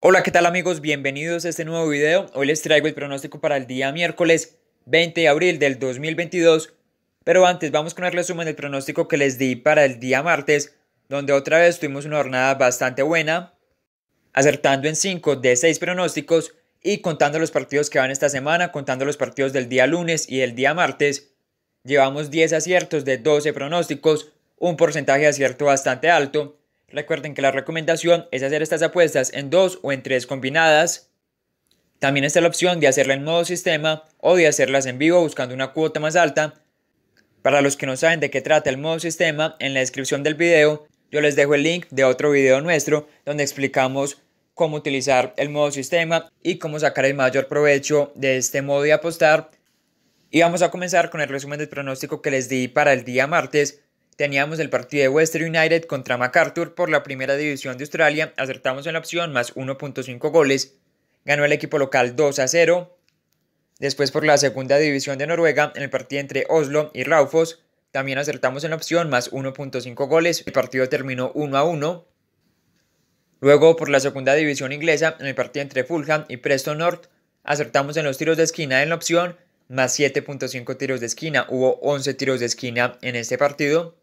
Hola, ¿qué tal amigos? Bienvenidos a este nuevo video. Hoy les traigo el pronóstico para el día miércoles 20 de abril del 2022. Pero antes vamos con el resumen del pronóstico que les di para el día martes, donde otra vez tuvimos una jornada bastante buena, acertando en 5 de 6 pronósticos y contando los partidos que van esta semana, contando los partidos del día lunes y el día martes. Llevamos 10 aciertos de 12 pronósticos, un porcentaje de acierto bastante alto Recuerden que la recomendación es hacer estas apuestas en dos o en tres combinadas. También está la opción de hacerla en modo sistema o de hacerlas en vivo buscando una cuota más alta. Para los que no saben de qué trata el modo sistema, en la descripción del video yo les dejo el link de otro video nuestro donde explicamos cómo utilizar el modo sistema y cómo sacar el mayor provecho de este modo de apostar. Y vamos a comenzar con el resumen del pronóstico que les di para el día martes, teníamos el partido de Western United contra MacArthur por la primera división de Australia, acertamos en la opción más 1.5 goles, ganó el equipo local 2 a 0. Después por la segunda división de Noruega, en el partido entre Oslo y Raufos, también acertamos en la opción más 1.5 goles, el partido terminó 1 a 1. Luego por la segunda división inglesa, en el partido entre Fulham y Preston North, acertamos en los tiros de esquina en la opción más 7.5 tiros de esquina, hubo 11 tiros de esquina en este partido.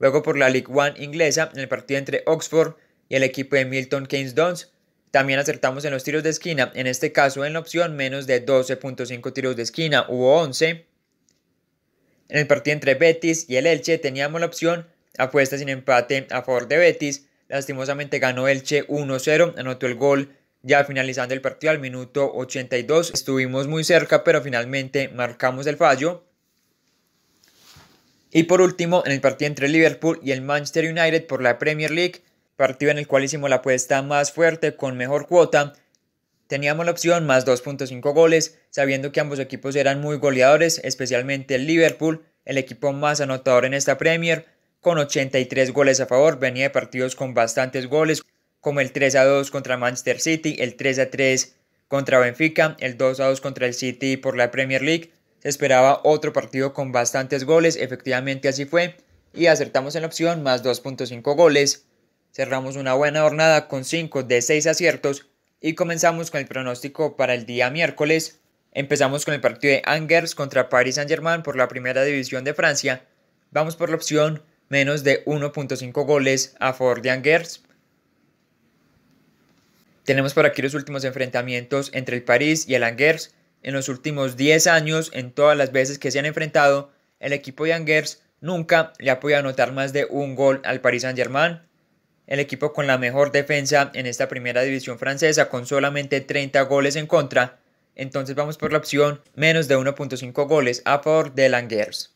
Luego por la League One inglesa, en el partido entre Oxford y el equipo de Milton Keynes Dons. También acertamos en los tiros de esquina, en este caso en la opción menos de 12.5 tiros de esquina, hubo 11. En el partido entre Betis y el Elche teníamos la opción apuesta sin empate a favor de Betis. Lastimosamente ganó Elche 1-0, anotó el gol ya finalizando el partido al minuto 82. Estuvimos muy cerca, pero finalmente marcamos el fallo. Y por último, en el partido entre Liverpool y el Manchester United por la Premier League, partido en el cual hicimos la apuesta más fuerte con mejor cuota, teníamos la opción más 2.5 goles, sabiendo que ambos equipos eran muy goleadores, especialmente el Liverpool, el equipo más anotador en esta Premier, con 83 goles a favor, venía de partidos con bastantes goles, como el 3 a 2 contra Manchester City, el 3 a 3 contra Benfica, el 2 a 2 contra el City por la Premier League, se esperaba otro partido con bastantes goles, efectivamente así fue, y acertamos en la opción más 2.5 goles. Cerramos una buena jornada con 5 de 6 aciertos y comenzamos con el pronóstico para el día miércoles. Empezamos con el partido de Angers contra Paris Saint-Germain por la primera división de Francia. Vamos por la opción menos de 1.5 goles a favor de Angers. Tenemos por aquí los últimos enfrentamientos entre el París y el Angers. En los últimos 10 años, en todas las veces que se han enfrentado, el equipo de Angers nunca le ha podido anotar más de un gol al Paris Saint-Germain. El equipo con la mejor defensa en esta primera división francesa, con solamente 30 goles en contra. Entonces vamos por la opción menos de 1.5 goles a favor de Angers.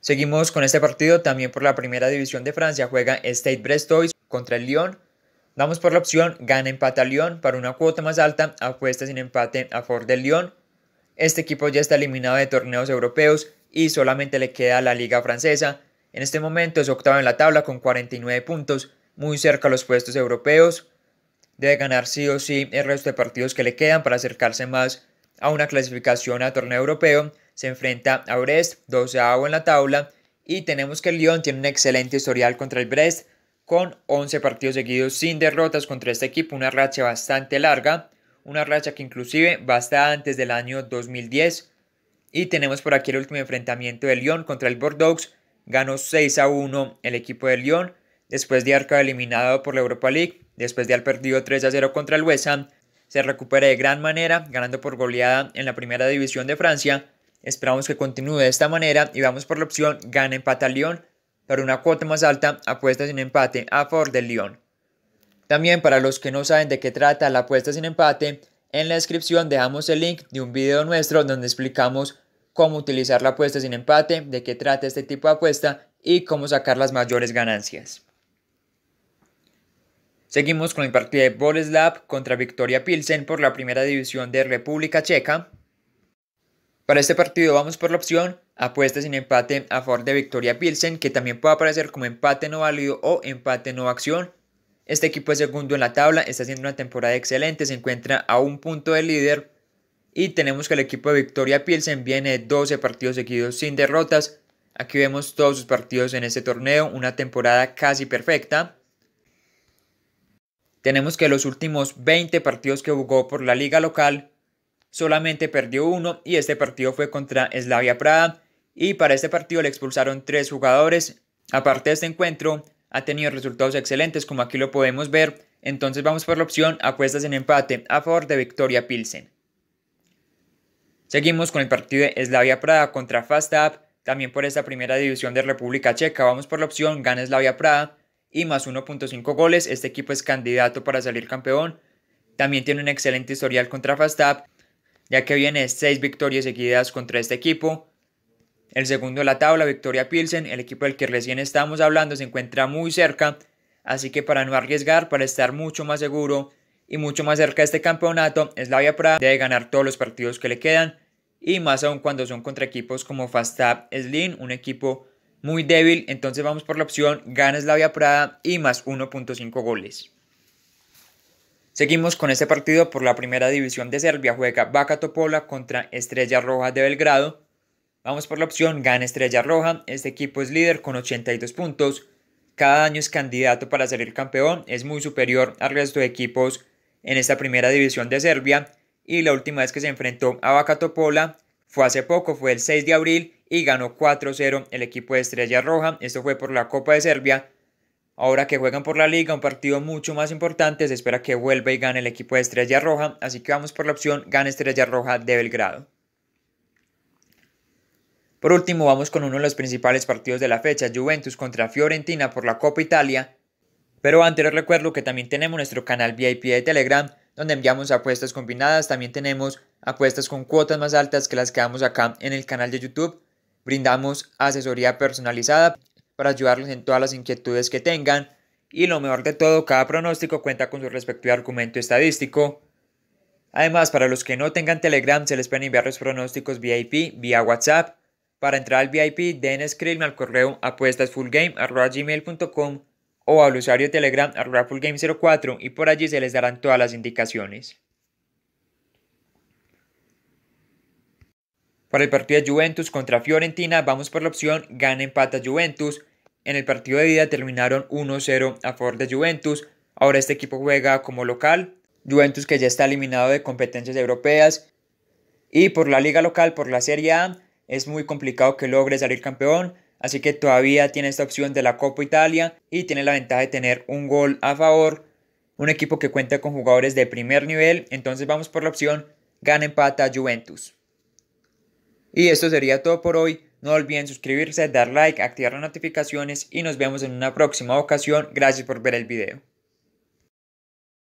Seguimos con este partido también por la primera división de Francia. Juega State Brestois contra el Lyon. Damos por la opción gana empata Lyon Para una cuota más alta, apuesta sin empate a Ford del Lyon. Este equipo ya está eliminado de torneos europeos y solamente le queda la liga francesa. En este momento es octavo en la tabla con 49 puntos, muy cerca a los puestos europeos. Debe ganar sí o sí el resto de partidos que le quedan para acercarse más a una clasificación a torneo europeo. Se enfrenta a Brest, 12 en la tabla. Y tenemos que el Lyon tiene un excelente historial contra el Brest con 11 partidos seguidos sin derrotas contra este equipo, una racha bastante larga, una racha que inclusive basta antes del año 2010. Y tenemos por aquí el último enfrentamiento de Lyon contra el Bordeaux, ganó 6 a 1 el equipo de Lyon, después de arca eliminado por la Europa League, después de haber perdido 3 a 0 contra el West Ham, se recupera de gran manera, ganando por goleada en la primera división de Francia. Esperamos que continúe de esta manera y vamos por la opción gana empata Lyon para una cuota más alta, apuesta sin empate a favor del Lyon. También para los que no saben de qué trata la apuesta sin empate, en la descripción dejamos el link de un video nuestro donde explicamos cómo utilizar la apuesta sin empate, de qué trata este tipo de apuesta y cómo sacar las mayores ganancias. Seguimos con el partido de Boleslav contra Victoria Pilsen por la primera división de República Checa. Para este partido vamos por la opción Apuesta sin empate a favor de Victoria Pilsen, que también puede aparecer como empate no válido o empate no acción. Este equipo es segundo en la tabla, está haciendo una temporada excelente, se encuentra a un punto de líder. Y tenemos que el equipo de Victoria Pilsen viene de 12 partidos seguidos sin derrotas. Aquí vemos todos sus partidos en este torneo, una temporada casi perfecta. Tenemos que los últimos 20 partidos que jugó por la liga local solamente perdió uno y este partido fue contra Slavia Prada y para este partido le expulsaron tres jugadores. Aparte de este encuentro, ha tenido resultados excelentes como aquí lo podemos ver, entonces vamos por la opción apuestas en empate a favor de Victoria Pilsen. Seguimos con el partido de Slavia Prada contra Fastab también por esta primera división de República Checa, vamos por la opción gana Slavia Prada y más 1.5 goles, este equipo es candidato para salir campeón. También tiene un excelente historial contra Fastap ya que viene seis victorias seguidas contra este equipo. El segundo de la tabla, Victoria Pilsen, el equipo del que recién estamos hablando, se encuentra muy cerca, así que para no arriesgar, para estar mucho más seguro y mucho más cerca de este campeonato, Slavia Prada debe ganar todos los partidos que le quedan, y más aún cuando son contra equipos como Fastab Slim, un equipo muy débil, entonces vamos por la opción, gana Slavia Prada y más 1.5 goles. Seguimos con este partido por la primera división de Serbia. Juega Vaca contra Estrella Roja de Belgrado. Vamos por la opción, gana Estrella Roja. Este equipo es líder con 82 puntos. Cada año es candidato para ser el campeón. Es muy superior al resto de equipos en esta primera división de Serbia. Y la última vez que se enfrentó a Vaca fue hace poco, fue el 6 de abril y ganó 4-0 el equipo de Estrella Roja. Esto fue por la Copa de Serbia Ahora que juegan por la liga, un partido mucho más importante, se espera que vuelva y gane el equipo de Estrella Roja, así que vamos por la opción gana Estrella Roja de Belgrado. Por último, vamos con uno de los principales partidos de la fecha, Juventus contra Fiorentina por la Copa Italia. Pero antes recuerdo que también tenemos nuestro canal VIP de Telegram, donde enviamos apuestas combinadas, también tenemos apuestas con cuotas más altas que las que damos acá en el canal de YouTube. Brindamos asesoría personalizada para ayudarlos en todas las inquietudes que tengan y lo mejor de todo, cada pronóstico cuenta con su respectivo argumento estadístico. Además, para los que no tengan Telegram, se les pueden enviar los pronósticos VIP vía WhatsApp. Para entrar al VIP, den escribirme al correo apuestasfullgame.com o al usuario Telegram fullgame04 y por allí se les darán todas las indicaciones. Para el partido de Juventus contra Fiorentina vamos por la opción gana empata Juventus. En el partido de ida terminaron 1-0 a favor de Juventus. Ahora este equipo juega como local. Juventus que ya está eliminado de competencias europeas. Y por la liga local, por la Serie A, es muy complicado que logre salir campeón. Así que todavía tiene esta opción de la Copa Italia y tiene la ventaja de tener un gol a favor. Un equipo que cuenta con jugadores de primer nivel. Entonces vamos por la opción gana empata Juventus. Y esto sería todo por hoy. No olviden suscribirse, dar like, activar las notificaciones y nos vemos en una próxima ocasión. Gracias por ver el video.